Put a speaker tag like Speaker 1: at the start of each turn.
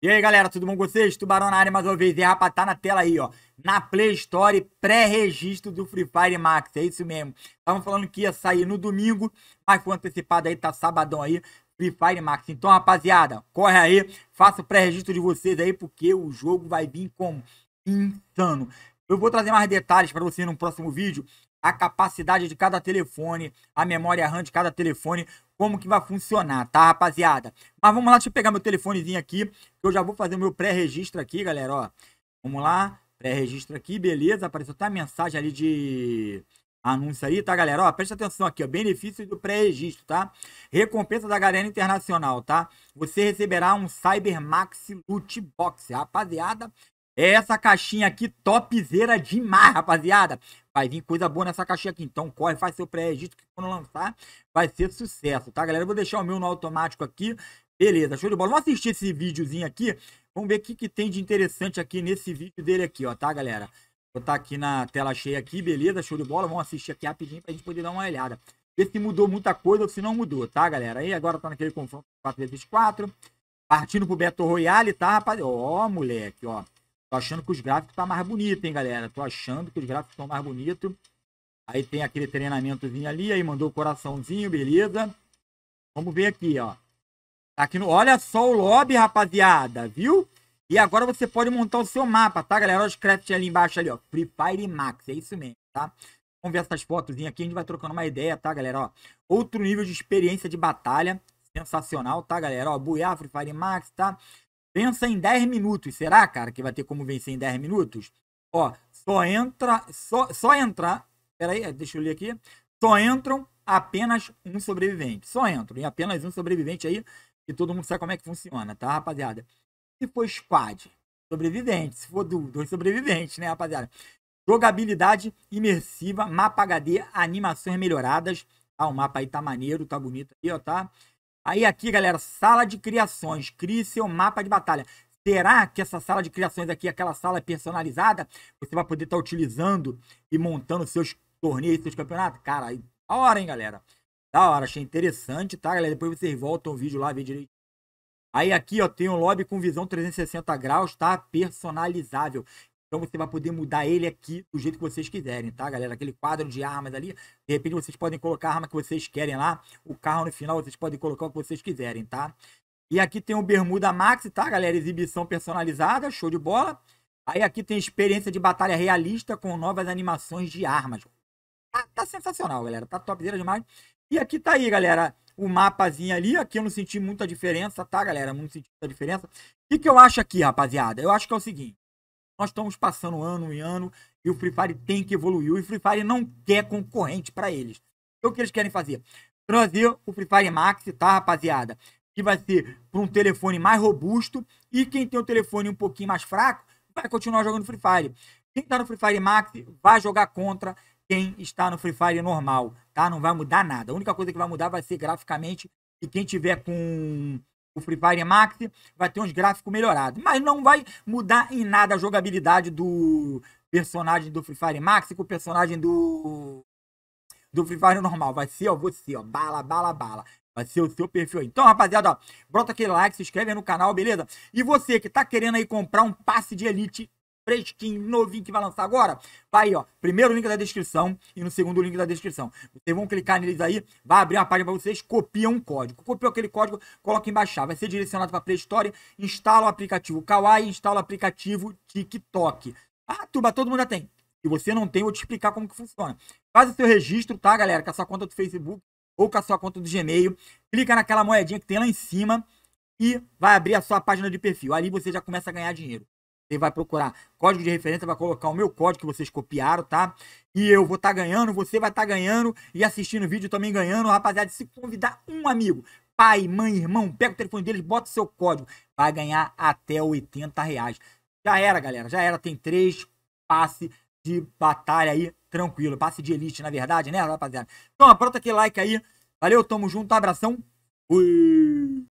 Speaker 1: E aí, galera, tudo bom com vocês? Tubarão na área mais uma vez. E, rapaz, tá na tela aí, ó. Na Play Store, pré-registro do Free Fire Max. É isso mesmo. Tava falando que ia sair no domingo, mas foi antecipado aí, tá sabadão aí. Free Fire Max. Então, rapaziada, corre aí, faça o pré-registro de vocês aí, porque o jogo vai vir como insano. Eu vou trazer mais detalhes para vocês no próximo vídeo a capacidade de cada telefone, a memória RAM de cada telefone, como que vai funcionar, tá, rapaziada? Mas vamos lá, deixa eu pegar meu telefonezinho aqui, que eu já vou fazer o meu pré-registro aqui, galera, ó. Vamos lá, pré-registro aqui, beleza, apareceu até a mensagem ali de anúncio aí, tá, galera? Ó, presta atenção aqui, ó, benefício do pré-registro, tá? Recompensa da galera internacional, tá? Você receberá um Cybermax Loot Box, rapaziada, é essa caixinha aqui topzera demais, rapaziada. Vai vir coisa boa nessa caixinha aqui. Então corre, faz seu pré edito que quando lançar vai ser sucesso, tá, galera? Eu vou deixar o meu no automático aqui. Beleza, show de bola. Vamos assistir esse videozinho aqui. Vamos ver o que, que tem de interessante aqui nesse vídeo dele aqui, ó, tá, galera? Vou botar aqui na tela cheia aqui, beleza? Show de bola. Vamos assistir aqui rapidinho pra gente poder dar uma olhada. Ver se mudou muita coisa ou se não mudou, tá, galera? Aí agora tá naquele confronto 4x4. Partindo pro Beto Royale, tá, rapaziada? Ó, moleque, ó. Tô achando que os gráficos tá mais bonito, hein, galera? Tô achando que os gráficos estão mais bonitos. Aí tem aquele treinamentozinho ali, aí mandou o coraçãozinho, beleza. Vamos ver aqui, ó. Tá aqui no... Olha só o lobby, rapaziada, viu? E agora você pode montar o seu mapa, tá, galera? Olha os crafts ali embaixo, ali, ó. Free Fire Max, é isso mesmo, tá? Vamos ver essas fotos aqui, a gente vai trocando uma ideia, tá, galera? Ó, outro nível de experiência de batalha. Sensacional, tá, galera? Ó, Buiá, Free Fire Max, tá? Pensa em 10 minutos. Será, cara, que vai ter como vencer em 10 minutos? Ó, só entra. Só, só entrar. Peraí, é, deixa eu ler aqui. Só entram apenas um sobrevivente. Só entram. E apenas um sobrevivente aí. E todo mundo sabe como é que funciona, tá, rapaziada? Se for squad, sobrevivente. Se for dois sobreviventes, né, rapaziada? Jogabilidade imersiva, mapa HD, animações melhoradas. Ah, o mapa aí tá maneiro, tá bonito aí, ó, tá? Aí aqui, galera, sala de criações. Crie seu mapa de batalha. Será que essa sala de criações aqui, aquela sala personalizada, você vai poder estar tá utilizando e montando seus torneios, seus campeonatos? Cara, aí, da hora, hein, galera? Da hora, achei interessante, tá, galera? Depois vocês voltam o vídeo lá, ver direito. Aí aqui, ó, tem um lobby com visão 360 graus, tá? Personalizável. Então você vai poder mudar ele aqui do jeito que vocês quiserem, tá, galera? Aquele quadro de armas ali, de repente vocês podem colocar a arma que vocês querem lá. O carro no final vocês podem colocar o que vocês quiserem, tá? E aqui tem o Bermuda Max, tá, galera? Exibição personalizada, show de bola. Aí aqui tem experiência de batalha realista com novas animações de armas. Tá, tá sensacional, galera. Tá topzera demais. E aqui tá aí, galera, o mapazinho ali. Aqui eu não senti muita diferença, tá, galera? Não senti muita diferença. O que, que eu acho aqui, rapaziada? Eu acho que é o seguinte. Nós estamos passando ano em ano e o Free Fire tem que evoluir. E o Free Fire não quer concorrente para eles. Então, o que eles querem fazer? Trazer o Free Fire Max, tá, rapaziada? Que vai ser para um telefone mais robusto e quem tem o telefone um pouquinho mais fraco vai continuar jogando Free Fire. Quem está no Free Fire Max vai jogar contra quem está no Free Fire normal, tá? Não vai mudar nada. A única coisa que vai mudar vai ser graficamente e quem tiver com o Free Fire Max, vai ter uns gráficos melhorados. Mas não vai mudar em nada a jogabilidade do personagem do Free Fire Max com o personagem do do Free Fire normal. Vai ser, ó, você, ó, bala, bala, bala. Vai ser o seu perfil aí. Então, rapaziada, ó, aquele like, se inscreve aí no canal, beleza? E você que tá querendo aí comprar um passe de elite fresquinho, novinho que vai lançar agora? Vai tá aí, ó. Primeiro link da descrição e no segundo link da descrição. Vocês vão clicar neles aí, vai abrir uma página para vocês, copia um código. Copiou aquele código, coloca em baixar. Vai ser direcionado para Play Store, instala o aplicativo Kawaii, instala o aplicativo TikTok. Ah, turma, todo mundo já tem. Se você não tem, eu vou te explicar como que funciona. Faz o seu registro, tá, galera? Com a sua conta do Facebook ou com a sua conta do Gmail. Clica naquela moedinha que tem lá em cima e vai abrir a sua página de perfil. Ali você já começa a ganhar dinheiro. Você vai procurar código de referência, vai colocar o meu código que vocês copiaram, tá? E eu vou estar tá ganhando, você vai estar tá ganhando e assistindo o vídeo também ganhando. Rapaziada, se convidar um amigo, pai, mãe, irmão, pega o telefone deles, bota o seu código. Vai ganhar até 80 reais. Já era, galera, já era. Tem três passe de batalha aí, tranquilo. Passe de elite, na verdade, né, rapaziada? Então, aperta aquele like aí. Valeu, tamo junto, abração. Fui!